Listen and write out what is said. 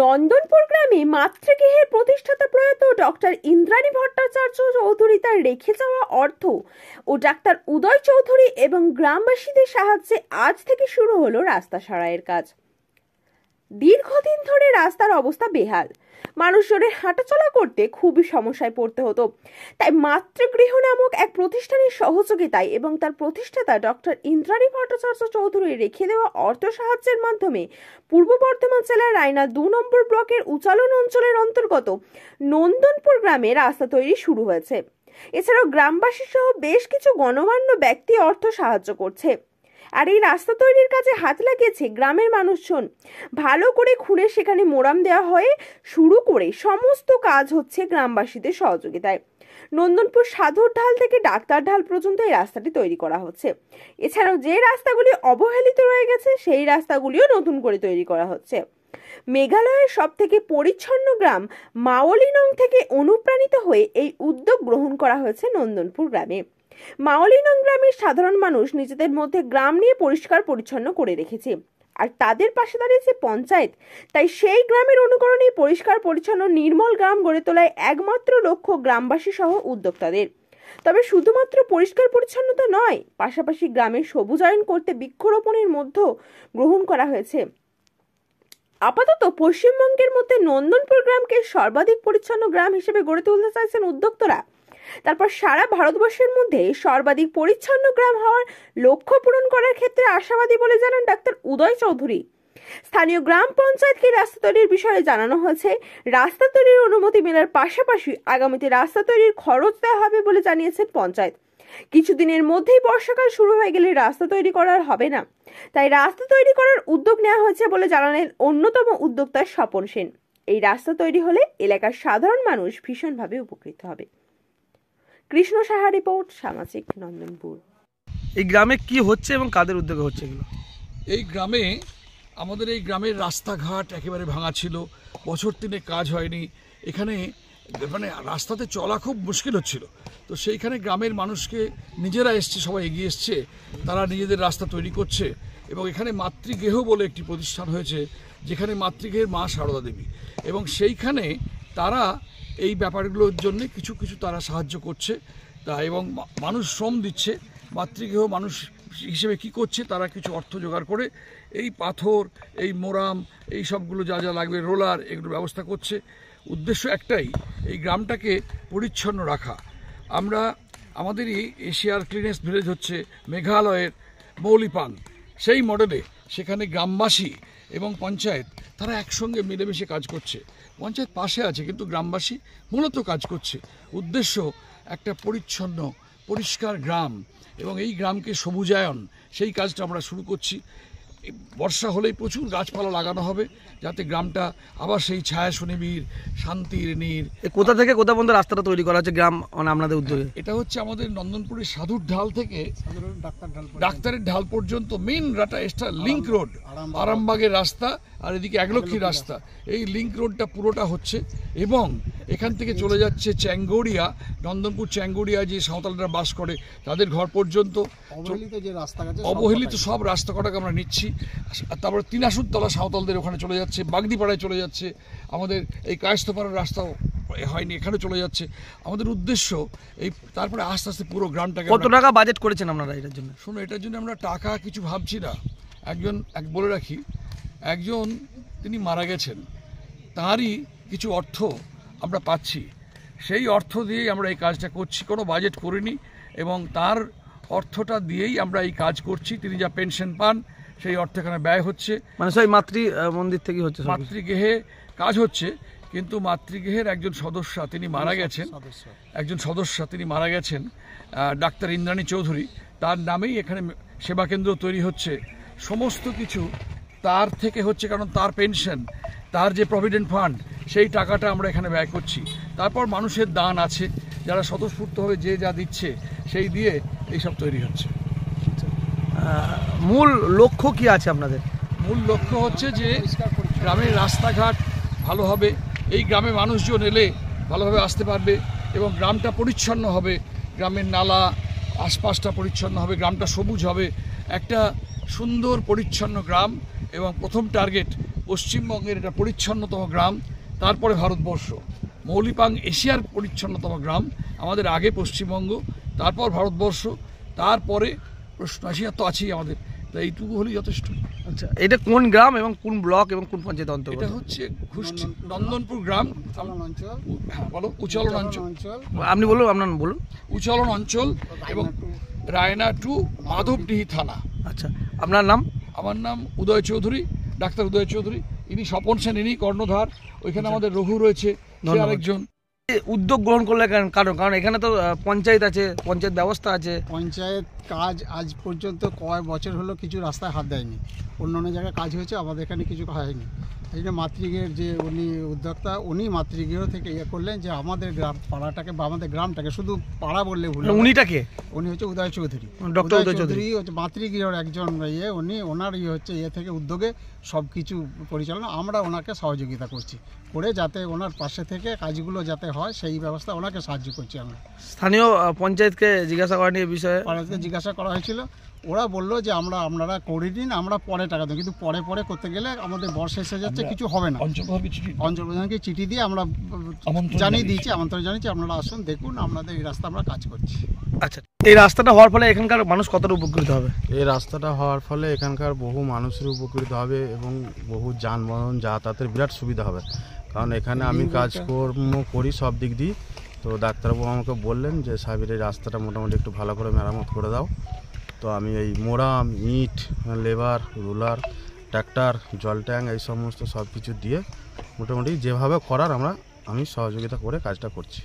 নন্দনপুর গ্রামে মাতৃগৃহের প্রতিষ্ঠাতা প্রয়াত ডক্টর ইন্দ্রাণী ভট্টাচার্য চৌধুরী তার রেখে যাওয়া অর্থ ও ডাক্তার উদয় চৌধুরী এবং গ্রামবাসীদের সাহায্যে আজ থেকে শুরু হলো রাস্তা সারাইয়ের কাজ দীর্ঘদিন ধরে রাস্তার অবস্থা বেহাল মানুষজনের হাঁটাচলা করতে খুবই সমস্যায় পড়তে হতো তাই মাতৃগৃহ নামক এক প্রতিষ্ঠানের সহযোগিতায় এবং তার প্রতিষ্ঠাতা ডক্টর ইন্দ্রাণী ভট্টাচার্য চৌধুরী রেখে দেওয়া অর্থ সাহায্যের মাধ্যমে পূর্ব বর্ধমান জেলার রায়না দু নম্বর ব্লকের উচালন অঞ্চলের অন্তর্গত নন্দনপুর গ্রামে রাস্তা তৈরি শুরু হয়েছে এছাড়াও গ্রামবাসী সহ বেশ কিছু গণমান্য ব্যক্তি অর্থ সাহায্য করছে আর এই রাস্তা তৈরির কাজে হাত লাগিয়েছে গ্রামের মানুষজন ভালো করে খুঁড়ে সেখানে মোরাম দেওয়া হয়ে শুরু করে সমস্ত কাজ হচ্ছে গ্রামবাসীদের সহযোগিতায় নন্দনপুর সাধুর ঢাল থেকে ডাক্তার ঢাল পর্যন্ত এই রাস্তাটি তৈরি করা হচ্ছে এছাড়াও যে রাস্তাগুলি অবহেলিত রয়ে গেছে সেই রাস্তাগুলিও নতুন করে তৈরি করা হচ্ছে মেঘালয়ের সব থেকে পরিচ্ছন্ন গ্রাম মাওলিনং থেকে অনুপ্রাণিত হয়ে এই উদ্যোগ গ্রহণ করা হয়েছে নন্দনপুর গ্রামে মাওলিনং গ্রামের সাধারণ মানুষ নিজেদের মধ্যে গ্রাম নিয়ে পরিষ্কার পরিচ্ছন্ন করে রেখেছে আর তাদের পাশে দাঁড়িয়েছে পঞ্চায়েত তাই সেই গ্রামের অনুকরণে পরিষ্কার পরিচ্ছন্ন নির্মল গ্রাম গড়ে তোলায় একমাত্র লক্ষ্য গ্রামবাসী সহ উদ্যোক্তাদের তবে শুধুমাত্র পরিষ্কার পরিচ্ছন্নতা নয় পাশাপাশি গ্রামের সবুজায়ন করতে বৃক্ষরোপণের মধ্যেও গ্রহণ করা হয়েছে আপাতত পশ্চিমবঙ্গের মধ্যে নন্দনপুর গ্রামকে সর্বাধিক পরিচ্ছন্ন গ্রাম হিসেবে গড়ে তুলতে চাইছেন উদ্যোক্তরা তারপর সারা ভারতবর্ষের মধ্যে সর্বাধিক পরিচ্ছন্ন গ্রাম হওয়ার লক্ষ্য পূরণ করার ক্ষেত্রে আশাবাদী বলে জানান ডাক্তার উদয় চৌধুরী স্থানীয় গ্রাম পঞ্চায়েতকে রাস্তা তৈরির বিষয়ে জানানো হয়েছে রাস্তা তৈরির অনুমতি মেলার পাশাপাশি আগামীতে রাস্তা তৈরির খরচ দেওয়া হবে বলে জানিয়েছেন পঞ্চায়েত কিছুদিনের মধ্যেই বর্ষাকাল শুরু হয়ে গেলে রাস্তা তৈরি করার হবে না তাই রাস্তা তৈরি করার উদ্যোগ নেওয়া হয়েছে বলে জানালেন অন্যতম উদ্যোক্তা স্বপন সেন এই রাস্তা তৈরি হলে এলাকার সাধারণ মানুষ ভীষণভাবে উপকৃত হবে কৃষ্ণ সাহা রিপোর্ট সামাজিক নন্দনপুর এই গ্রামে কি হচ্ছে এবং কাদের উদ্যোগে হচ্ছে এগুলো এই গ্রামে আমাদের এই গ্রামের রাস্তাঘাট একেবারে ভাঙা ছিল বছর তিনে কাজ হয়নি এখানে মানে রাস্তাতে চলা খুব মুশকিল হচ্ছিল তো সেইখানে গ্রামের মানুষকে নিজেরা এসছে সবাই এগিয়ে এসছে তারা নিজেদের রাস্তা তৈরি করছে এবং এখানে মাতৃগেহ বলে একটি প্রতিষ্ঠান হয়েছে যেখানে মাতৃগেহের মা সারদা দেবী এবং সেইখানে তারা এই ব্যাপারগুলোর জন্য কিছু কিছু তারা সাহায্য করছে তা এবং মানুষ শ্রম দিচ্ছে মাতৃগৃহ মানুষ হিসেবে কি করছে তারা কিছু অর্থ জোগাড় করে এই পাথর এই মোরাম এই সবগুলো যা যা লাগবে রোলার এগুলো ব্যবস্থা করছে উদ্দেশ্য একটাই এই গ্রামটাকে পরিচ্ছন্ন রাখা আমরা আমাদেরই এশিয়ার ক্লিনেস্ট ভিলেজ হচ্ছে মেঘালয়ের মৌলিপান সেই মডেলে সেখানে গ্রামবাসী এবং পঞ্চায়েত তারা একসঙ্গে মিলেমিশে কাজ করছে পঞ্চায়েত পাশে আছে কিন্তু গ্রামবাসী মূলত কাজ করছে উদ্দেশ্য একটা পরিচ্ছন্ন পরিষ্কার গ্রাম এবং এই গ্রামকে সবুজায়ন সেই কাজটা আমরা শুরু করছি বর্ষা হলেই প্রচুর গাছপালা লাগানো হবে যাতে গ্রামটা আবার সেই ছায়া সুনিবির শান্তির নীর কোথা থেকে কোথা পর্যন্ত রাস্তাটা তৈরি করা হচ্ছে গ্রাম মানে আপনাদের উদ্যোগে হ্যাঁ, এটা হচ্ছে আমাদের নন্দনপুরের সাধুর ঢাল থেকে ডাক্তারের ঢাল পর্যন্ত মেন রাটা এক্সট্রা লিঙ্ক রোড আরামবাগের রাস্তা আর এদিকে একলক্ষী রাস্তা এই লিঙ্ক রোডটা পুরোটা হচ্ছে এবং এখান থেকে চলে যাচ্ছে চ্যাঙ্গড়িয়া নন্দনপুর চ্যাঙ্গড়িয়া যে সাঁওতালরা বাস করে তাদের ঘর পর্যন্ত অবহেলিত সব রাস্তা কটাকে আমরা নিচ্ছি তারপরে তিনাসুরতলা সাঁওতালদের ওখানে চলে যাচ্ছে বাগদিপাড়ায় চলে যাচ্ছে আমাদের এই কায়স্তপাড়ার রাস্তাও হয়নি এখানে চলে যাচ্ছে আমাদের উদ্দেশ্য এই তারপরে আস্তে আস্তে পুরো গ্রামটাকে কত টাকা বাজেট করেছেন আপনারা এটার জন্য শোনো এটার জন্য আমরা টাকা কিছু ভাবছি না একজন এক বলে রাখি একজন তিনি মারা গেছেন তারই কিছু অর্থ আমরা পাচ্ছি সেই অর্থ দিয়েই আমরা এই কাজটা করছি কোনো বাজেট করিনি এবং তার অর্থটা দিয়েই আমরা এই কাজ করছি তিনি যা পেনশন পান সেই অর্থ এখানে ব্যয় হচ্ছে মানে সেই মাতৃ মন্দির থেকে হচ্ছে মাতৃগৃহে কাজ হচ্ছে কিন্তু মাতৃগৃহের একজন সদস্য তিনি মারা গেছেন একজন সদস্য তিনি মারা গেছেন ডাক্তার ইন্দ্রাণী চৌধুরী তার নামেই এখানে সেবা কেন্দ্র তৈরি হচ্ছে সমস্ত কিছু তার থেকে হচ্ছে কারণ তার পেনশন তার যে প্রভিডেন্ট ফান্ড সেই টাকাটা আমরা এখানে ব্যয় করছি তারপর মানুষের দান আছে যারা স্বতঃস্ফূর্তভাবে যে যা দিচ্ছে সেই দিয়ে এইসব তৈরি হচ্ছে মূল লক্ষ্য কি আছে আপনাদের মূল লক্ষ্য হচ্ছে যে গ্রামের রাস্তাঘাট ভালো হবে এই গ্রামে মানুষজন এলে ভালোভাবে আসতে পারবে এবং গ্রামটা পরিচ্ছন্ন হবে গ্রামের নালা আশপাশটা পরিচ্ছন্ন হবে গ্রামটা সবুজ হবে একটা সুন্দর পরিচ্ছন্ন গ্রাম এবং প্রথম টার্গেট পশ্চিমবঙ্গের এটা পরিচ্ছন্নতম গ্রাম তারপরে ভারতবর্ষ মৌলিপাং এশিয়ার পরিচ্ছন্নতম গ্রাম আমাদের আগে পশ্চিমবঙ্গ তারপর ভারতবর্ষ তারপরে প্রশ্ন এশিয়া তো আছেই আমাদের তাই এইটুকু হলেই যথেষ্ট আচ্ছা এটা কোন গ্রাম এবং কোন ব্লক এবং কোন পঞ্চায়েত অন্তর্গত এটা হচ্ছে ঘুষ্টি নন্দনপুর গ্রাম হ্যাঁ, বলো উচলন অঞ্চল আপনি বলুন আপনার বলুন উচলন অঞ্চল এবং রায়না টু মাধবডিহি থানা আচ্ছা আপনার নাম আমার নাম উদয় চৌধুরী ডাক্তার উদয় চৌধুরী ইনি স্বপন সেন ইনি কর্ণধার ওইখানে আচ্ছা। আমাদের রঘু রয়েছে আরেকজন উদ্যোগ গ্রহণ করলে কারণ কারণ এখানে তো পঞ্চায়েত আছে পঞ্চায়েত ব্যবস্থা আছে পঞ্চায়েত কাজ আজ পর্যন্ত কয় বছর হলো কিছু রাস্তায় হাত দেয়নি অন্য অন্য জায়গায় কাজ হয়েছে আমাদের এখানে কিছু হয়নি এই জন্য মাতৃগৃহের যে উনি উদ্যোক্তা উনি মাতৃগৃহ থেকে ইয়ে করলেন যে আমাদের গ্রাম পাড়াটাকে বা আমাদের গ্রামটাকে শুধু পাড়া বললে ভুল উনিটাকে উনি হচ্ছে উদয় চৌধুরী ডক্টর উদয় চৌধুরী হচ্ছে মাতৃগৃহর একজন ইয়ে উনি ওনার ইয়ে হচ্ছে ইয়ে থেকে উদ্যোগে সব কিছু পরিচালনা আমরা ওনাকে সহযোগিতা করছি করে যাতে ওনার পাশে থেকে কাজগুলো যাতে হয় সেই ব্যবস্থা ওনাকে সাহায্য করছি আমরা স্থানীয় পঞ্চায়েতকে জিজ্ঞাসা করেন এই বিষয়ে জিজ্ঞাসা জিজ্ঞাসা করা হয়েছিল ওরা বলল যে আমরা আপনারা করে দিন আমরা পরে টাকা দেবো কিন্তু পরে পরে করতে গেলে আমাদের বর্ষা এসে যাচ্ছে কিছু হবে না অঞ্চল প্রধানকে চিঠি দিয়ে আমরা জানিয়ে দিয়েছি আমন্ত্রণ জানিয়েছি আপনারা আসুন দেখুন আপনাদের এই রাস্তা আমরা কাজ করছি আচ্ছা এই রাস্তাটা হওয়ার ফলে এখানকার মানুষ কতটা উপকৃত হবে এই রাস্তাটা হওয়ার ফলে এখানকার বহু মানুষের উপকৃত হবে এবং বহু যানবাহন যাতায়াতের বিরাট সুবিধা হবে কারণ এখানে আমি কাজকর্ম করি সব দিক দিয়ে তো ডাক্তারবাবু আমাকে বললেন যে সাহেবের এই রাস্তাটা মোটামুটি একটু ভালো করে মেরামত করে দাও তো আমি এই মোরাম ইট লেবার রুলার ট্র্যাক্টর জল ট্যাঙ্ক এই সমস্ত সব কিছু দিয়ে মোটামুটি যেভাবে করার আমরা আমি সহযোগিতা করে কাজটা করছি